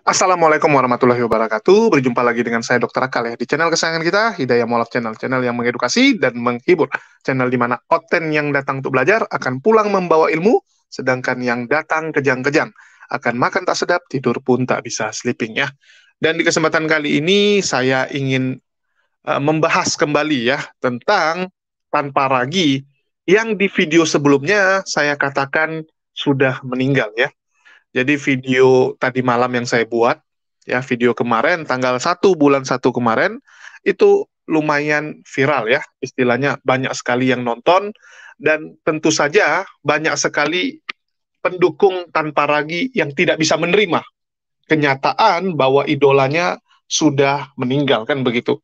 Assalamualaikum warahmatullahi wabarakatuh. Berjumpa lagi dengan saya Dr. Akal ya di channel kesayangan kita Hidayah Molak Channel, channel yang mengedukasi dan menghibur. Channel di mana oten yang datang untuk belajar akan pulang membawa ilmu, sedangkan yang datang kejang-kejang akan makan tak sedap, tidur pun tak bisa sleeping ya. Dan di kesempatan kali ini saya ingin uh, membahas kembali ya tentang tanpa ragi yang di video sebelumnya saya katakan sudah meninggal ya jadi video tadi malam yang saya buat, ya video kemarin tanggal 1 bulan 1 kemarin itu lumayan viral ya. Istilahnya banyak sekali yang nonton dan tentu saja banyak sekali pendukung tanpa ragi yang tidak bisa menerima kenyataan bahwa idolanya sudah meninggal kan begitu.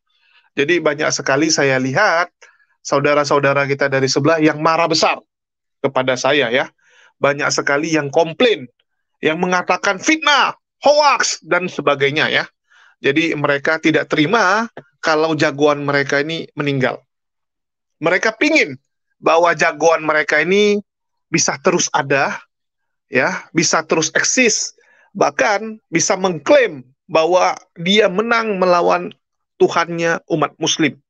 Jadi banyak sekali saya lihat saudara-saudara kita dari sebelah yang marah besar kepada saya ya. Banyak sekali yang komplain yang mengatakan fitnah, hoax dan sebagainya ya. Jadi mereka tidak terima kalau jagoan mereka ini meninggal. Mereka pingin bahwa jagoan mereka ini bisa terus ada, ya, bisa terus eksis, bahkan bisa mengklaim bahwa dia menang melawan Tuhannya umat Muslim,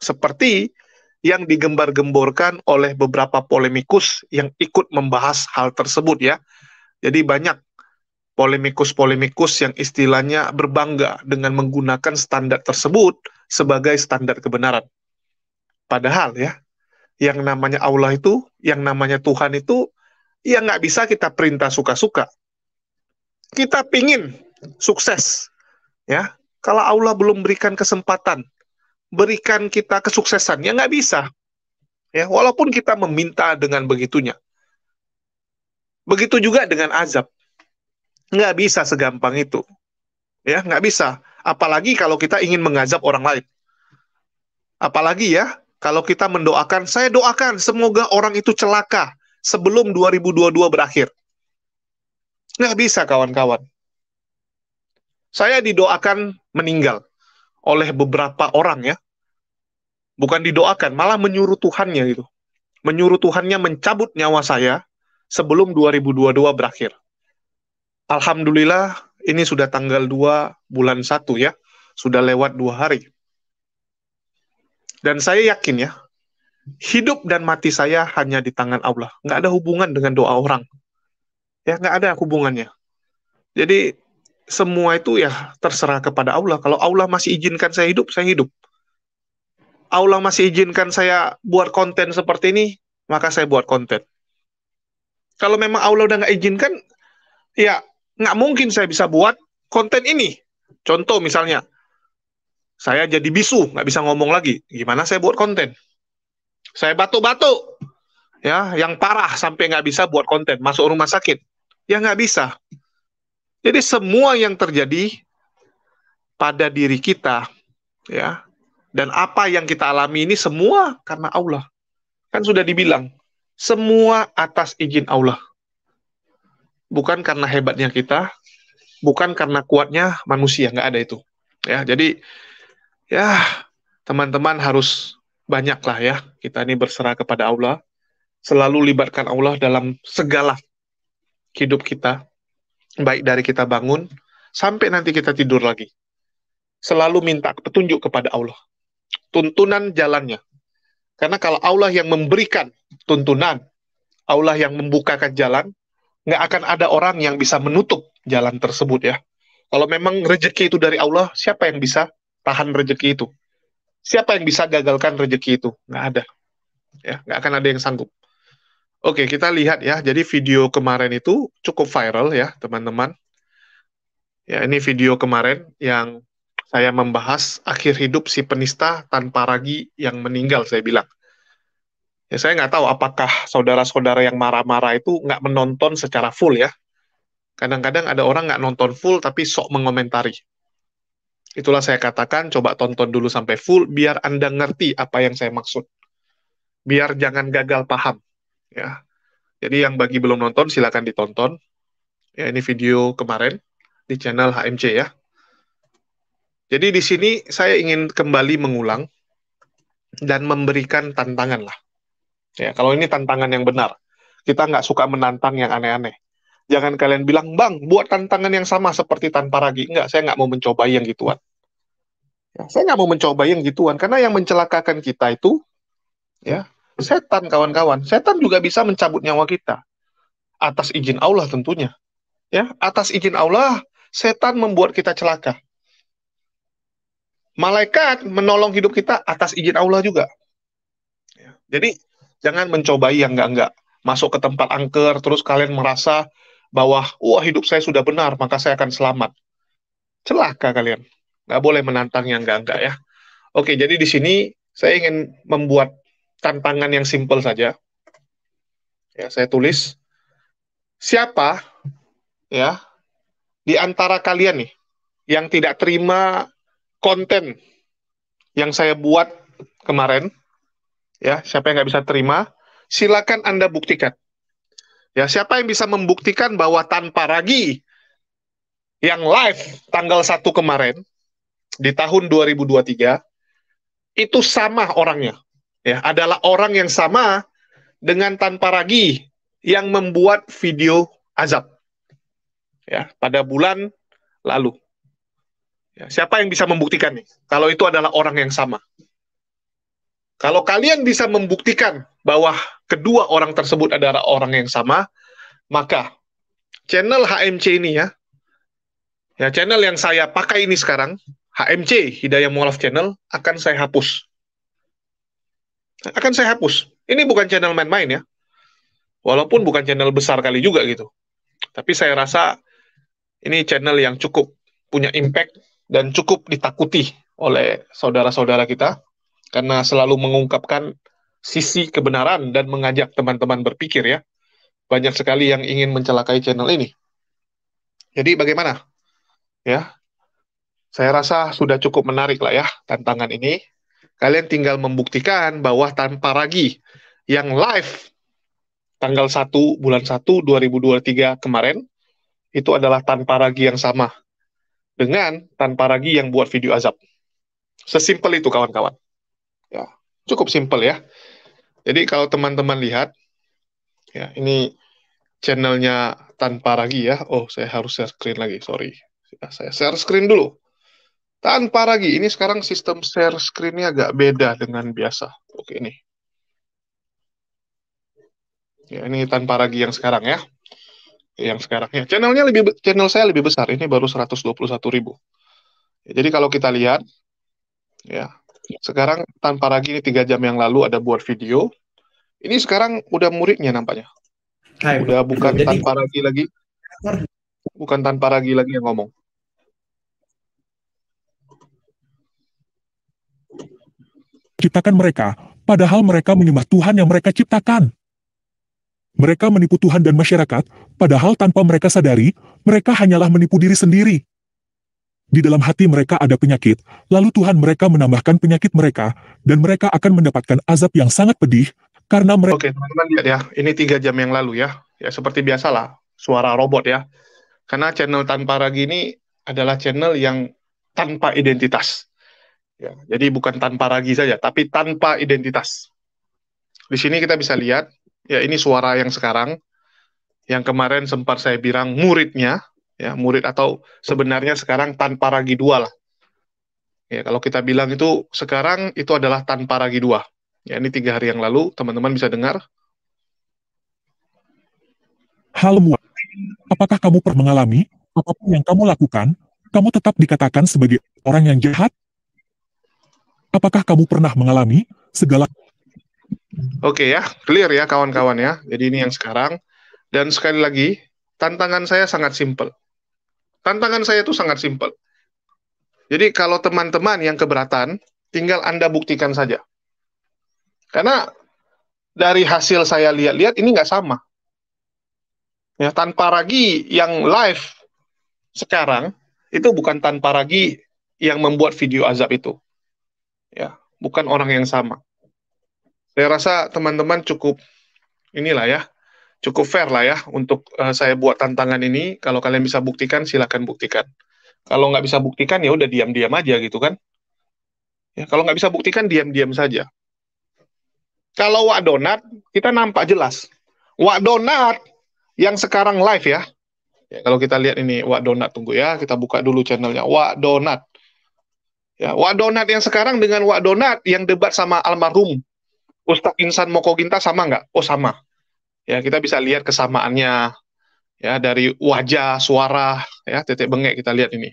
seperti yang digembar-gemborkan oleh beberapa polemikus yang ikut membahas hal tersebut ya. Jadi banyak polemikus-polemikus yang istilahnya berbangga dengan menggunakan standar tersebut sebagai standar kebenaran. Padahal ya, yang namanya Allah itu, yang namanya Tuhan itu, ya nggak bisa kita perintah suka-suka. Kita pingin sukses, ya. Kalau Allah belum berikan kesempatan, berikan kita kesuksesan, ya nggak bisa. Ya, walaupun kita meminta dengan begitunya. Begitu juga dengan azab. Nggak bisa segampang itu. Ya, nggak bisa. Apalagi kalau kita ingin mengazab orang lain. Apalagi ya, kalau kita mendoakan, saya doakan semoga orang itu celaka sebelum 2022 berakhir. Nggak bisa, kawan-kawan. Saya didoakan meninggal oleh beberapa orang ya. Bukan didoakan, malah menyuruh Tuhannya gitu. Menyuruh Tuhannya mencabut nyawa saya sebelum 2022 berakhir. Alhamdulillah ini sudah tanggal 2 bulan 1 ya, sudah lewat dua hari. Dan saya yakin ya, hidup dan mati saya hanya di tangan Allah. Nggak ada hubungan dengan doa orang. Ya, nggak ada hubungannya. Jadi semua itu ya terserah kepada Allah. Kalau Allah masih izinkan saya hidup, saya hidup. Allah masih izinkan saya buat konten seperti ini, maka saya buat konten. Kalau memang Allah udah nggak izinkan, ya nggak mungkin saya bisa buat konten ini. Contoh misalnya, saya jadi bisu, nggak bisa ngomong lagi. Gimana saya buat konten? Saya batuk-batuk, ya, yang parah sampai nggak bisa buat konten, masuk rumah sakit, ya nggak bisa. Jadi semua yang terjadi pada diri kita, ya, dan apa yang kita alami ini semua karena Allah. Kan sudah dibilang, semua atas izin Allah. Bukan karena hebatnya kita, bukan karena kuatnya manusia, nggak ada itu. Ya, jadi ya teman-teman harus banyaklah ya kita ini berserah kepada Allah, selalu libatkan Allah dalam segala hidup kita, baik dari kita bangun sampai nanti kita tidur lagi. Selalu minta petunjuk kepada Allah, tuntunan jalannya, karena kalau Allah yang memberikan tuntunan, Allah yang membukakan jalan, nggak akan ada orang yang bisa menutup jalan tersebut ya. Kalau memang rezeki itu dari Allah, siapa yang bisa tahan rezeki itu? Siapa yang bisa gagalkan rezeki itu? Nggak ada. Ya, nggak akan ada yang sanggup. Oke, kita lihat ya. Jadi video kemarin itu cukup viral ya, teman-teman. Ya, ini video kemarin yang saya membahas akhir hidup si penista tanpa ragi yang meninggal saya bilang ya saya nggak tahu apakah saudara-saudara yang marah-marah itu nggak menonton secara full ya kadang-kadang ada orang nggak nonton full tapi sok mengomentari itulah saya katakan coba tonton dulu sampai full biar anda ngerti apa yang saya maksud biar jangan gagal paham ya jadi yang bagi belum nonton silahkan ditonton ya ini video kemarin di channel HMC ya jadi di sini saya ingin kembali mengulang dan memberikan tantangan lah. Ya, kalau ini tantangan yang benar. Kita nggak suka menantang yang aneh-aneh. Jangan kalian bilang, bang, buat tantangan yang sama seperti tanpa ragi. Enggak, saya nggak mau mencoba yang gituan. Ya, saya nggak mau mencoba yang gituan, karena yang mencelakakan kita itu, ya, setan kawan-kawan. Setan juga bisa mencabut nyawa kita. Atas izin Allah tentunya. Ya, atas izin Allah, setan membuat kita celaka malaikat menolong hidup kita atas izin Allah juga. Ya. Jadi jangan mencobai yang enggak-enggak. Masuk ke tempat angker terus kalian merasa bahwa wah hidup saya sudah benar maka saya akan selamat. Celaka kalian. Nggak boleh menantang yang enggak-enggak ya. Oke, jadi di sini saya ingin membuat tantangan yang simpel saja. Ya, saya tulis siapa ya di antara kalian nih yang tidak terima konten yang saya buat kemarin, ya siapa yang nggak bisa terima, silakan anda buktikan. Ya siapa yang bisa membuktikan bahwa tanpa ragi yang live tanggal 1 kemarin di tahun 2023 itu sama orangnya, ya adalah orang yang sama dengan tanpa ragi yang membuat video azab ya pada bulan lalu Ya, siapa yang bisa membuktikan nih? Kalau itu adalah orang yang sama. Kalau kalian bisa membuktikan bahwa kedua orang tersebut adalah orang yang sama, maka channel HMC ini ya, ya channel yang saya pakai ini sekarang, HMC Hidayah Mualaf Channel akan saya hapus. Akan saya hapus. Ini bukan channel main-main ya. Walaupun bukan channel besar kali juga gitu. Tapi saya rasa ini channel yang cukup punya impact dan cukup ditakuti oleh saudara-saudara kita karena selalu mengungkapkan sisi kebenaran dan mengajak teman-teman berpikir ya. Banyak sekali yang ingin mencelakai channel ini. Jadi bagaimana? Ya. Saya rasa sudah cukup menarik lah ya tantangan ini. Kalian tinggal membuktikan bahwa tanpa ragi yang live tanggal 1 bulan 1 2023 kemarin itu adalah tanpa ragi yang sama dengan tanpa ragi yang buat video azab. Sesimpel itu kawan-kawan. Ya, cukup simpel ya. Jadi kalau teman-teman lihat ya ini channelnya tanpa ragi ya. Oh, saya harus share screen lagi, sorry. Ya, saya share screen dulu. Tanpa ragi, ini sekarang sistem share screen-nya agak beda dengan biasa. Oke, ini. Ya, ini tanpa ragi yang sekarang ya yang sekarang ya. Channelnya lebih channel saya lebih besar. Ini baru 121 ribu. Ya, jadi kalau kita lihat ya, ya sekarang tanpa lagi ini tiga jam yang lalu ada buat video. Ini sekarang udah muridnya nampaknya. Hai, udah bukan jadi, tanpa lagi lagi. Bukan tanpa lagi lagi yang ngomong. Ciptakan mereka, padahal mereka menyembah Tuhan yang mereka ciptakan mereka menipu Tuhan dan masyarakat, padahal tanpa mereka sadari, mereka hanyalah menipu diri sendiri. Di dalam hati mereka ada penyakit, lalu Tuhan mereka menambahkan penyakit mereka, dan mereka akan mendapatkan azab yang sangat pedih, karena mereka... Oke, teman-teman lihat ya, ini tiga jam yang lalu ya. Ya, seperti biasalah, suara robot ya. Karena channel Tanpa Ragi ini adalah channel yang tanpa identitas. Ya, jadi bukan tanpa ragi saja, tapi tanpa identitas. Di sini kita bisa lihat ya ini suara yang sekarang yang kemarin sempat saya bilang muridnya ya murid atau sebenarnya sekarang tanpa ragi dua lah ya kalau kita bilang itu sekarang itu adalah tanpa ragi dua ya ini tiga hari yang lalu teman-teman bisa dengar Halo Muat, apakah kamu pernah mengalami apapun yang kamu lakukan, kamu tetap dikatakan sebagai orang yang jahat? Apakah kamu pernah mengalami segala Oke okay, ya, clear ya kawan-kawan ya. Jadi ini yang sekarang. Dan sekali lagi, tantangan saya sangat simpel. Tantangan saya itu sangat simpel. Jadi kalau teman-teman yang keberatan, tinggal Anda buktikan saja. Karena dari hasil saya lihat-lihat ini nggak sama. Ya, tanpa ragi yang live sekarang itu bukan tanpa ragi yang membuat video azab itu. Ya, bukan orang yang sama saya rasa teman-teman cukup inilah ya cukup fair lah ya untuk uh, saya buat tantangan ini kalau kalian bisa buktikan silahkan buktikan kalau nggak bisa buktikan ya udah diam-diam aja gitu kan ya kalau nggak bisa buktikan diam-diam saja kalau Wak Donat kita nampak jelas Wak Donat yang sekarang live ya Ya, kalau kita lihat ini Wak Donat tunggu ya, kita buka dulu channelnya Wak Donat. Ya, Wak Donat yang sekarang dengan Wak Donat yang debat sama almarhum Ustadz Insan Moko Ginta sama nggak? Oh sama. Ya kita bisa lihat kesamaannya ya dari wajah, suara, ya titik bengek kita lihat ini.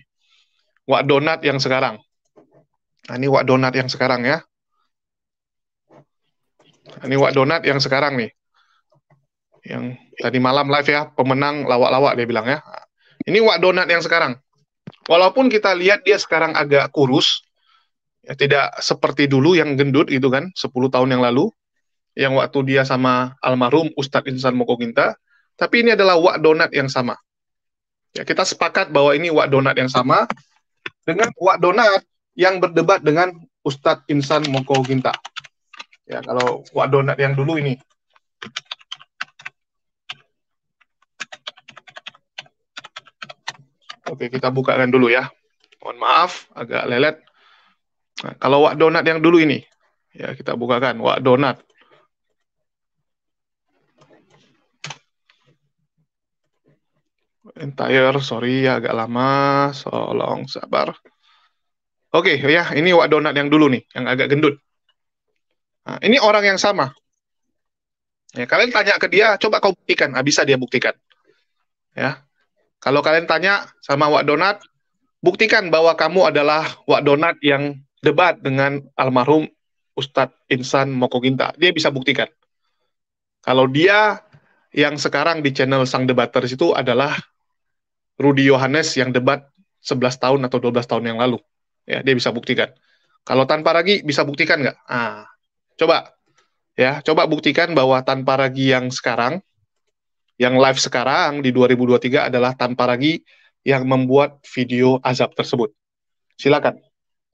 Wak donat yang sekarang. Nah, ini wak donat yang sekarang ya. Nah, ini wak donat yang sekarang nih. Yang tadi malam live ya, pemenang lawak-lawak dia bilang ya. Ini wak donat yang sekarang. Walaupun kita lihat dia sekarang agak kurus, ya, tidak seperti dulu yang gendut gitu kan 10 tahun yang lalu yang waktu dia sama almarhum Ustadz Insan Mokoginta tapi ini adalah wak donat yang sama ya kita sepakat bahwa ini wak donat yang sama dengan wak donat yang berdebat dengan Ustadz Insan Mokoginta ya kalau wak donat yang dulu ini Oke, kita bukakan dulu ya. Mohon maaf, agak lelet. Nah, kalau wak donat yang dulu ini, ya kita bukakan wak donat. Entire, sorry ya agak lama, tolong sabar. Oke, okay, ya ini wak donat yang dulu nih, yang agak gendut. Nah, ini orang yang sama. Ya, kalian tanya ke dia, coba kau buktikan, ah, bisa dia buktikan. Ya, kalau kalian tanya sama wak donat, buktikan bahwa kamu adalah wak donat yang debat dengan almarhum Ustadz Insan Mokoginta. Dia bisa buktikan. Kalau dia yang sekarang di channel Sang debater itu adalah Rudy Yohanes yang debat 11 tahun atau 12 tahun yang lalu. Ya, dia bisa buktikan. Kalau tanpa ragi bisa buktikan nggak? Ah, coba ya, coba buktikan bahwa tanpa ragi yang sekarang yang live sekarang di 2023 adalah tanpa ragi yang membuat video azab tersebut. Silakan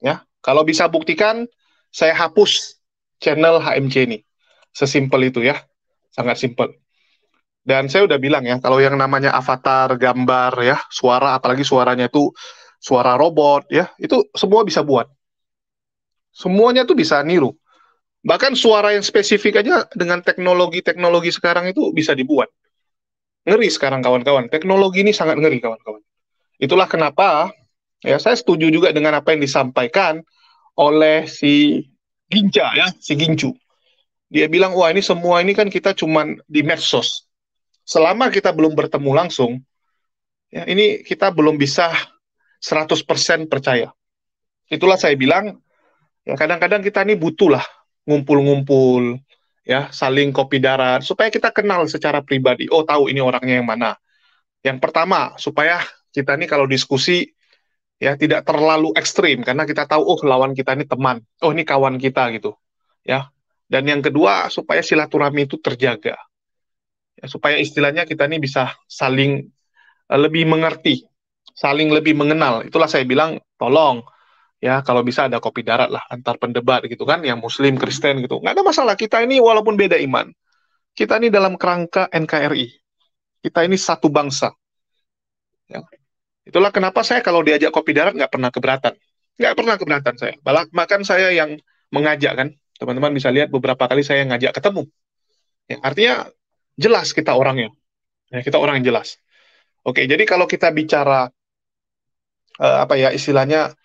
ya. Kalau bisa buktikan, saya hapus channel HMC ini. Sesimpel itu ya, sangat simpel. Dan saya udah bilang ya, kalau yang namanya avatar, gambar ya, suara, apalagi suaranya itu suara robot ya, itu semua bisa buat. Semuanya tuh bisa niru. Bahkan suara yang spesifik aja dengan teknologi-teknologi sekarang itu bisa dibuat. Ngeri sekarang kawan-kawan, teknologi ini sangat ngeri kawan-kawan. Itulah kenapa Ya, saya setuju juga dengan apa yang disampaikan oleh si Ginca ya, si Gincu. Dia bilang, wah ini semua ini kan kita cuman di medsos. Selama kita belum bertemu langsung, ya ini kita belum bisa 100% percaya. Itulah saya bilang, ya kadang-kadang kita ini butuh lah ngumpul-ngumpul, ya saling kopi darat supaya kita kenal secara pribadi oh tahu ini orangnya yang mana yang pertama supaya kita ini kalau diskusi ya tidak terlalu ekstrim karena kita tahu oh lawan kita ini teman oh ini kawan kita gitu ya dan yang kedua supaya silaturahmi itu terjaga ya, supaya istilahnya kita ini bisa saling eh, lebih mengerti saling lebih mengenal itulah saya bilang tolong ya kalau bisa ada kopi darat lah antar pendebat gitu kan yang muslim Kristen gitu nggak ada masalah kita ini walaupun beda iman kita ini dalam kerangka NKRI kita ini satu bangsa ya Itulah kenapa saya kalau diajak kopi darat nggak pernah keberatan. Nggak pernah keberatan saya. malah makan saya yang mengajak kan. Teman-teman bisa lihat beberapa kali saya yang ngajak ketemu. Ya, artinya jelas kita orangnya. Ya, kita orang yang jelas. Oke, jadi kalau kita bicara uh, apa ya istilahnya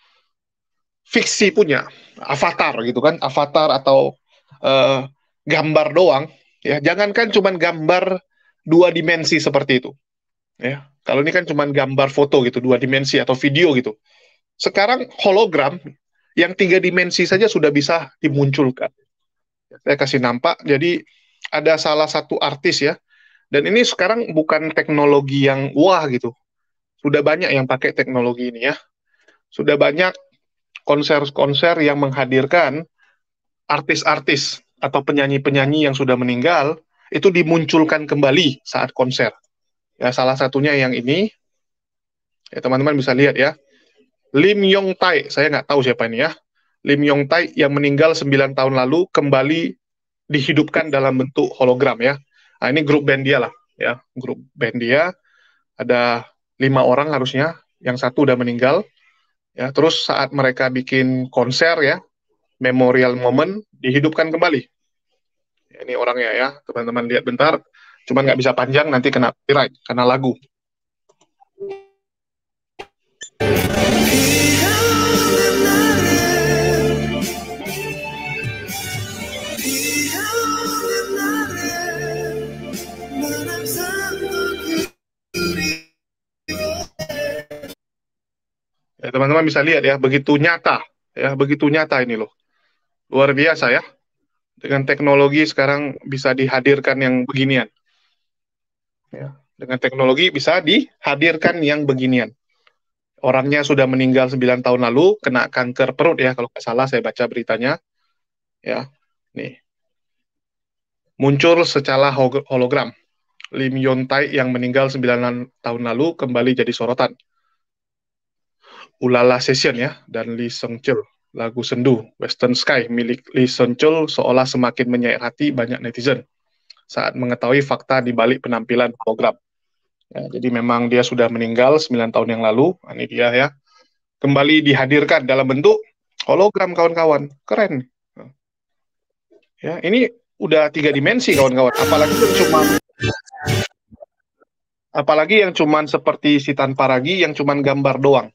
fiksi punya avatar gitu kan, avatar atau uh, gambar doang ya. Jangankan cuma gambar dua dimensi seperti itu. Ya, kalau ini kan cuma gambar foto gitu, dua dimensi atau video gitu. Sekarang hologram yang tiga dimensi saja sudah bisa dimunculkan. Saya kasih nampak. Jadi ada salah satu artis ya. Dan ini sekarang bukan teknologi yang wah gitu. Sudah banyak yang pakai teknologi ini ya. Sudah banyak konser-konser yang menghadirkan artis-artis atau penyanyi-penyanyi yang sudah meninggal itu dimunculkan kembali saat konser Ya, salah satunya yang ini. Ya, teman-teman bisa lihat ya. Lim Yong Tai, saya nggak tahu siapa ini ya. Lim Yong Tai yang meninggal 9 tahun lalu kembali dihidupkan dalam bentuk hologram ya. Nah, ini grup band dia lah ya, grup band dia ada lima orang harusnya, yang satu udah meninggal. Ya, terus saat mereka bikin konser ya, memorial moment dihidupkan kembali. Ya, ini orangnya ya, teman-teman lihat bentar cuman nggak bisa panjang nanti kena copyright karena lagu teman ya, teman-teman bisa lihat ya, begitu nyata, ya begitu nyata ini loh, luar biasa ya. Dengan teknologi sekarang bisa dihadirkan yang beginian. Ya. Dengan teknologi bisa dihadirkan yang beginian. Orangnya sudah meninggal 9 tahun lalu, kena kanker perut ya, kalau nggak salah saya baca beritanya. Ya, nih. Muncul secara hologram. Lim Yon Tai yang meninggal 9 tahun lalu kembali jadi sorotan. Ulala Session ya, dan Lee Seung Chul. Lagu Sendu, Western Sky milik Lee Seung Chul seolah semakin menyayat hati banyak netizen saat mengetahui fakta di balik penampilan hologram. Ya, jadi memang dia sudah meninggal 9 tahun yang lalu, nah, ini dia ya. Kembali dihadirkan dalam bentuk hologram kawan-kawan. Keren. Ya, ini udah tiga dimensi kawan-kawan, apalagi yang cuma apalagi yang cuman seperti si tanpa ragi yang cuman gambar doang.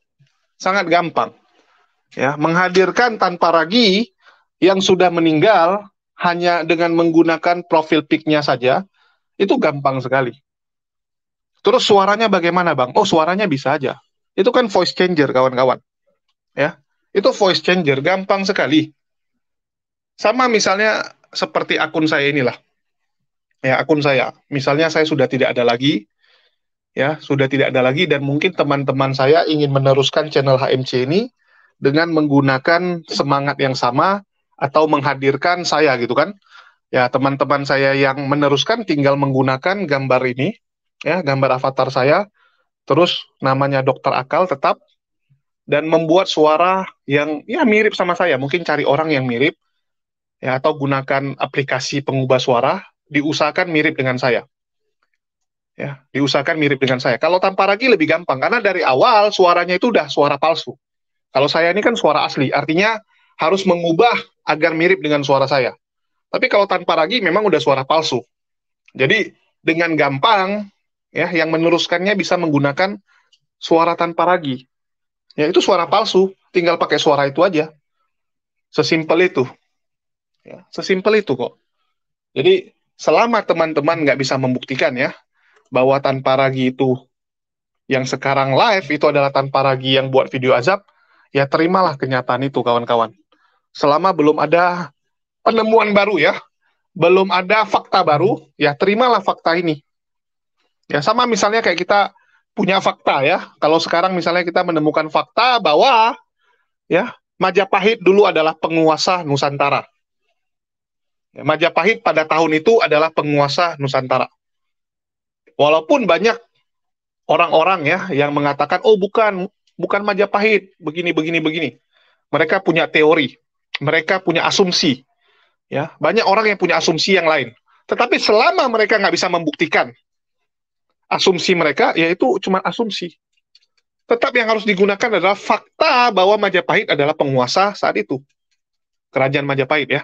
Sangat gampang. Ya, menghadirkan tanpa ragi yang sudah meninggal hanya dengan menggunakan profil pic-nya saja itu gampang sekali. Terus suaranya bagaimana, Bang? Oh, suaranya bisa aja. Itu kan voice changer, kawan-kawan. Ya. Itu voice changer, gampang sekali. Sama misalnya seperti akun saya inilah. Ya, akun saya. Misalnya saya sudah tidak ada lagi, ya sudah tidak ada lagi dan mungkin teman-teman saya ingin meneruskan channel HMC ini dengan menggunakan semangat yang sama atau menghadirkan saya gitu kan. Ya, teman-teman saya yang meneruskan tinggal menggunakan gambar ini, ya, gambar avatar saya, terus namanya dokter akal tetap dan membuat suara yang ya mirip sama saya, mungkin cari orang yang mirip ya atau gunakan aplikasi pengubah suara diusahakan mirip dengan saya. Ya, diusahakan mirip dengan saya. Kalau tanpa ragi lebih gampang karena dari awal suaranya itu udah suara palsu. Kalau saya ini kan suara asli, artinya harus mengubah agar mirip dengan suara saya. Tapi kalau tanpa ragi memang udah suara palsu. Jadi dengan gampang ya yang meneruskannya bisa menggunakan suara tanpa ragi. Ya itu suara palsu, tinggal pakai suara itu aja. Sesimpel itu. Ya, sesimpel itu kok. Jadi selama teman-teman nggak bisa membuktikan ya bahwa tanpa ragi itu yang sekarang live itu adalah tanpa ragi yang buat video azab, ya terimalah kenyataan itu kawan-kawan selama belum ada penemuan baru ya, belum ada fakta baru, ya terimalah fakta ini. Ya sama misalnya kayak kita punya fakta ya. Kalau sekarang misalnya kita menemukan fakta bahwa ya Majapahit dulu adalah penguasa Nusantara. Ya, Majapahit pada tahun itu adalah penguasa Nusantara. Walaupun banyak orang-orang ya yang mengatakan oh bukan bukan Majapahit begini begini begini. Mereka punya teori mereka punya asumsi. Ya, banyak orang yang punya asumsi yang lain. Tetapi selama mereka nggak bisa membuktikan asumsi mereka, yaitu cuma asumsi. Tetap yang harus digunakan adalah fakta bahwa Majapahit adalah penguasa saat itu. Kerajaan Majapahit ya.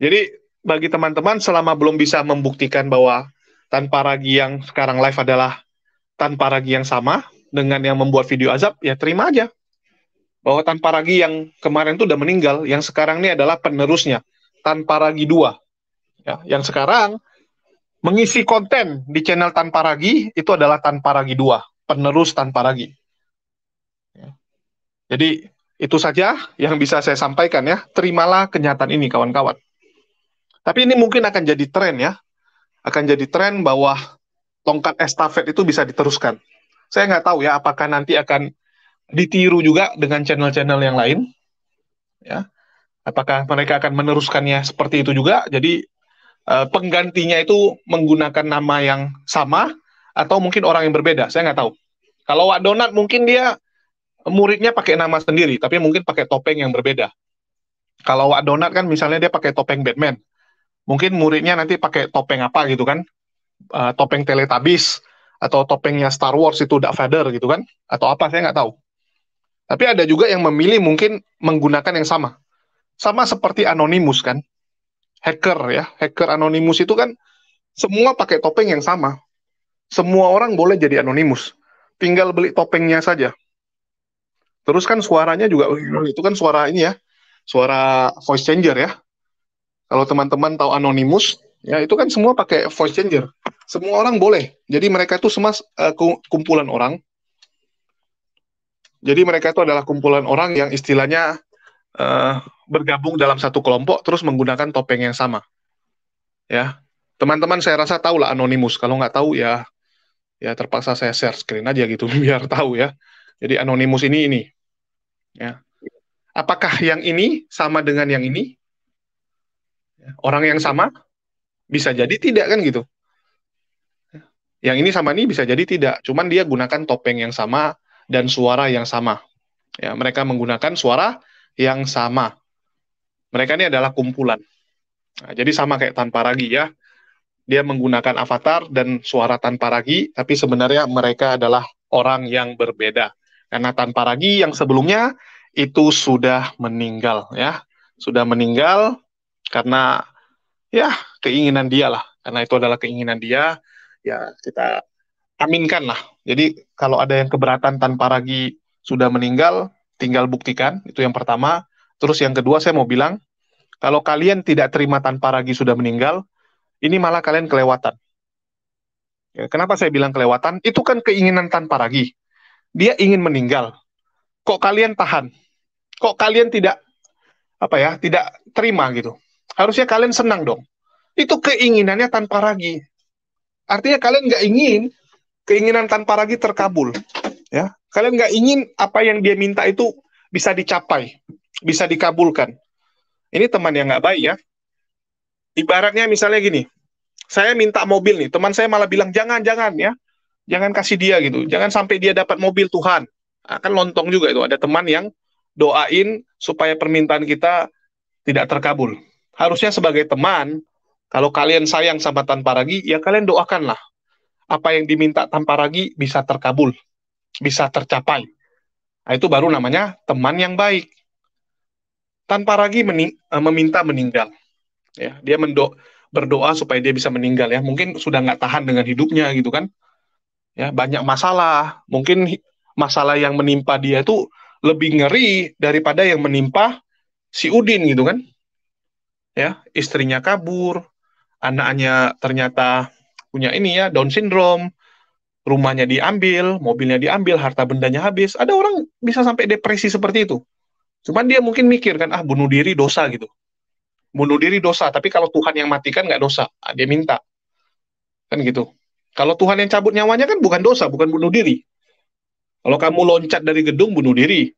Jadi bagi teman-teman selama belum bisa membuktikan bahwa tanpa ragi yang sekarang live adalah tanpa ragi yang sama dengan yang membuat video azab, ya terima aja bahwa tanpa ragi yang kemarin itu udah meninggal, yang sekarang ini adalah penerusnya tanpa ragi dua. Ya, yang sekarang mengisi konten di channel tanpa ragi itu adalah tanpa ragi dua, penerus tanpa ragi. Ya. Jadi itu saja yang bisa saya sampaikan ya. Terimalah kenyataan ini kawan-kawan. Tapi ini mungkin akan jadi tren ya. Akan jadi tren bahwa tongkat estafet itu bisa diteruskan. Saya nggak tahu ya apakah nanti akan ditiru juga dengan channel-channel yang lain ya apakah mereka akan meneruskannya seperti itu juga jadi uh, penggantinya itu menggunakan nama yang sama atau mungkin orang yang berbeda saya nggak tahu kalau Wak Donat mungkin dia muridnya pakai nama sendiri tapi mungkin pakai topeng yang berbeda kalau Wak Donat kan misalnya dia pakai topeng Batman mungkin muridnya nanti pakai topeng apa gitu kan uh, topeng teletabis atau topengnya Star Wars itu Darth Vader gitu kan atau apa saya nggak tahu tapi ada juga yang memilih mungkin menggunakan yang sama. Sama seperti Anonymous kan. Hacker ya, hacker Anonymous itu kan semua pakai topeng yang sama. Semua orang boleh jadi Anonymous. Tinggal beli topengnya saja. Terus kan suaranya juga itu kan suara ini ya. Suara voice changer ya. Kalau teman-teman tahu Anonymous, ya itu kan semua pakai voice changer. Semua orang boleh. Jadi mereka itu semua uh, kumpulan orang jadi mereka itu adalah kumpulan orang yang istilahnya uh, bergabung dalam satu kelompok terus menggunakan topeng yang sama. Ya, teman-teman saya rasa tahu lah anonimus. Kalau nggak tahu ya, ya terpaksa saya share screen aja gitu biar tahu ya. Jadi anonimus ini ini. Ya. Apakah yang ini sama dengan yang ini? Ya, orang yang sama bisa jadi tidak kan gitu. Ya. Yang ini sama ini bisa jadi tidak. Cuman dia gunakan topeng yang sama, dan suara yang sama. Ya, mereka menggunakan suara yang sama. Mereka ini adalah kumpulan. Nah, jadi sama kayak tanpa ragi ya. Dia menggunakan avatar dan suara tanpa ragi, tapi sebenarnya mereka adalah orang yang berbeda. Karena tanpa ragi yang sebelumnya itu sudah meninggal ya. Sudah meninggal karena ya keinginan dia lah. Karena itu adalah keinginan dia, ya kita aminkan lah jadi kalau ada yang keberatan tanpa ragi sudah meninggal, tinggal buktikan. Itu yang pertama. Terus yang kedua saya mau bilang, kalau kalian tidak terima tanpa ragi sudah meninggal, ini malah kalian kelewatan. Ya, kenapa saya bilang kelewatan? Itu kan keinginan tanpa ragi. Dia ingin meninggal. Kok kalian tahan? Kok kalian tidak apa ya? Tidak terima gitu. Harusnya kalian senang dong. Itu keinginannya tanpa ragi. Artinya kalian nggak ingin keinginan tanpa Ragi terkabul. Ya, kalian nggak ingin apa yang dia minta itu bisa dicapai, bisa dikabulkan. Ini teman yang nggak baik ya. Ibaratnya misalnya gini, saya minta mobil nih, teman saya malah bilang jangan jangan ya, jangan kasih dia gitu, jangan sampai dia dapat mobil Tuhan. Akan nah, lontong juga itu ada teman yang doain supaya permintaan kita tidak terkabul. Harusnya sebagai teman, kalau kalian sayang sama Tanpa Ragi, ya kalian doakanlah apa yang diminta tanpa ragi bisa terkabul, bisa tercapai. Nah, itu baru namanya teman yang baik. Tanpa ragi mening eh, meminta meninggal. Ya, dia mendo berdoa supaya dia bisa meninggal ya. Mungkin sudah nggak tahan dengan hidupnya gitu kan. Ya, banyak masalah. Mungkin masalah yang menimpa dia itu lebih ngeri daripada yang menimpa si Udin gitu kan. Ya, istrinya kabur, anaknya ternyata punya ini ya Down syndrome, rumahnya diambil, mobilnya diambil, harta bendanya habis. Ada orang bisa sampai depresi seperti itu. Cuman dia mungkin mikir kan, ah bunuh diri dosa gitu. Bunuh diri dosa, tapi kalau Tuhan yang matikan nggak dosa. Ah, dia minta. Kan gitu. Kalau Tuhan yang cabut nyawanya kan bukan dosa, bukan bunuh diri. Kalau kamu loncat dari gedung, bunuh diri.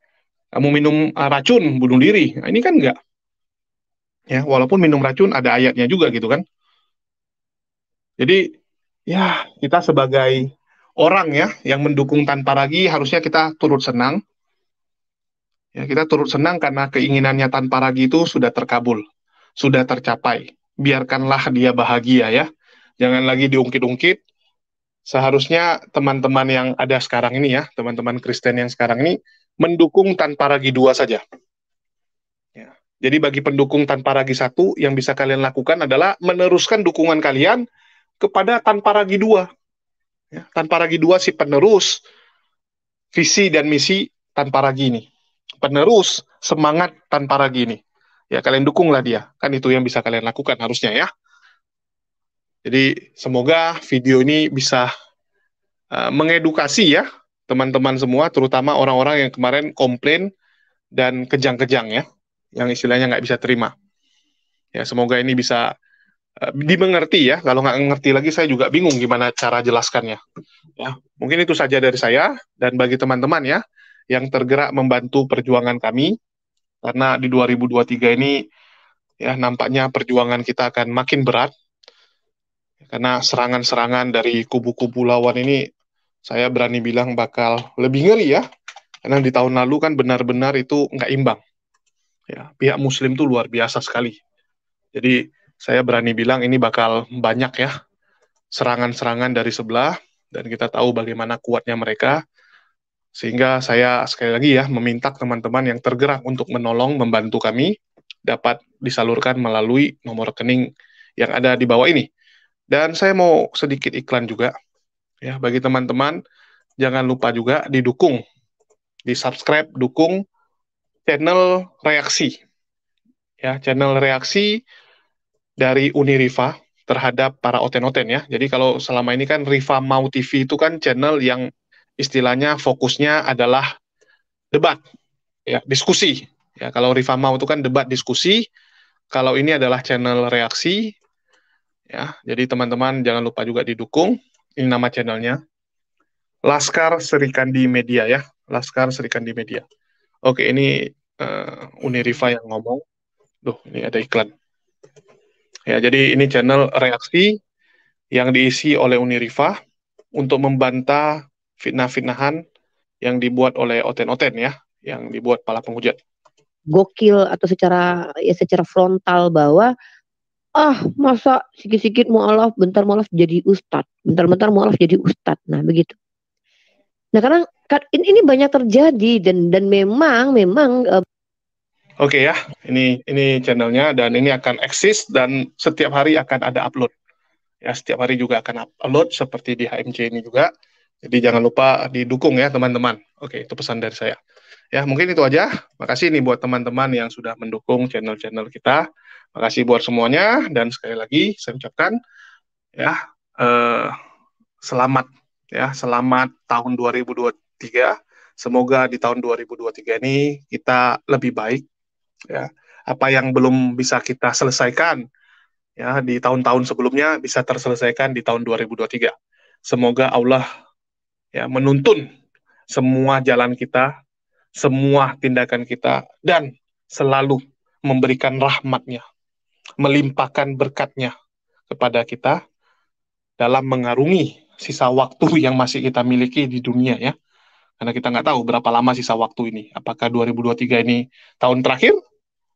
Kamu minum uh, racun, bunuh diri. Nah, ini kan enggak. Ya, walaupun minum racun ada ayatnya juga gitu kan. Jadi ya kita sebagai orang ya yang mendukung tanpa ragi harusnya kita turut senang. Ya, kita turut senang karena keinginannya tanpa ragi itu sudah terkabul, sudah tercapai. Biarkanlah dia bahagia ya. Jangan lagi diungkit-ungkit. Seharusnya teman-teman yang ada sekarang ini ya, teman-teman Kristen yang sekarang ini mendukung tanpa ragi dua saja. Ya. Jadi bagi pendukung tanpa ragi satu, yang bisa kalian lakukan adalah meneruskan dukungan kalian kepada tanpa ragi dua. Ya, ragi dua si penerus visi dan misi tanpa ragi ini. Penerus semangat tanpa ragi ini. Ya, kalian dukunglah dia. Kan itu yang bisa kalian lakukan harusnya ya. Jadi semoga video ini bisa uh, mengedukasi ya teman-teman semua, terutama orang-orang yang kemarin komplain dan kejang-kejang ya, yang istilahnya nggak bisa terima. Ya semoga ini bisa Eh, dimengerti ya. Kalau nggak ngerti lagi saya juga bingung gimana cara jelaskannya. Ya, mungkin itu saja dari saya dan bagi teman-teman ya yang tergerak membantu perjuangan kami karena di 2023 ini ya nampaknya perjuangan kita akan makin berat karena serangan-serangan dari kubu-kubu lawan ini saya berani bilang bakal lebih ngeri ya karena di tahun lalu kan benar-benar itu nggak imbang ya pihak muslim tuh luar biasa sekali jadi saya berani bilang ini bakal banyak ya serangan-serangan dari sebelah dan kita tahu bagaimana kuatnya mereka sehingga saya sekali lagi ya meminta teman-teman yang tergerak untuk menolong membantu kami dapat disalurkan melalui nomor rekening yang ada di bawah ini dan saya mau sedikit iklan juga ya bagi teman-teman jangan lupa juga didukung di subscribe dukung channel reaksi ya channel reaksi dari Uni Riva terhadap para oten-oten ya. Jadi kalau selama ini kan Riva Mau TV itu kan channel yang istilahnya fokusnya adalah debat, ya diskusi. Ya kalau Riva Mau itu kan debat diskusi, kalau ini adalah channel reaksi. Ya, jadi teman-teman jangan lupa juga didukung. Ini nama channelnya. Laskar Serikandi Media ya, Laskar Serikandi Media. Oke, ini uh, Uni Riva yang ngomong. Duh, ini ada iklan. Ya, jadi ini channel reaksi yang diisi oleh Uni Rifah untuk membantah fitnah-fitnahan yang dibuat oleh Oten-Oten ya, yang dibuat para penghujat. Gokil atau secara ya secara frontal bahwa ah masa sikit-sikit mualaf, bentar mualaf jadi ustad, bentar-bentar mualaf jadi ustad Nah, begitu. Nah, karena kan ini banyak terjadi dan dan memang memang eh, Oke okay ya, ini ini channelnya dan ini akan eksis dan setiap hari akan ada upload. Ya, setiap hari juga akan upload seperti di HMC ini juga. Jadi jangan lupa didukung ya teman-teman. Oke, itu pesan dari saya. Ya, mungkin itu aja. Makasih nih buat teman-teman yang sudah mendukung channel-channel kita. Makasih buat semuanya dan sekali lagi saya ucapkan ya eh, selamat ya, selamat tahun 2023. Semoga di tahun 2023 ini kita lebih baik ya apa yang belum bisa kita selesaikan ya di tahun-tahun sebelumnya bisa terselesaikan di tahun 2023. Semoga Allah ya menuntun semua jalan kita, semua tindakan kita dan selalu memberikan rahmatnya, melimpahkan berkatnya kepada kita dalam mengarungi sisa waktu yang masih kita miliki di dunia ya. Karena kita nggak tahu berapa lama sisa waktu ini. Apakah 2023 ini tahun terakhir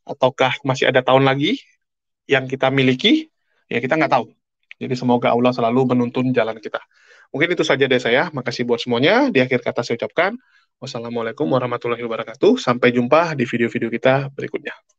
ataukah masih ada tahun lagi yang kita miliki ya kita nggak tahu jadi semoga Allah selalu menuntun jalan kita mungkin itu saja dari saya makasih buat semuanya di akhir kata saya ucapkan wassalamualaikum warahmatullahi wabarakatuh sampai jumpa di video-video kita berikutnya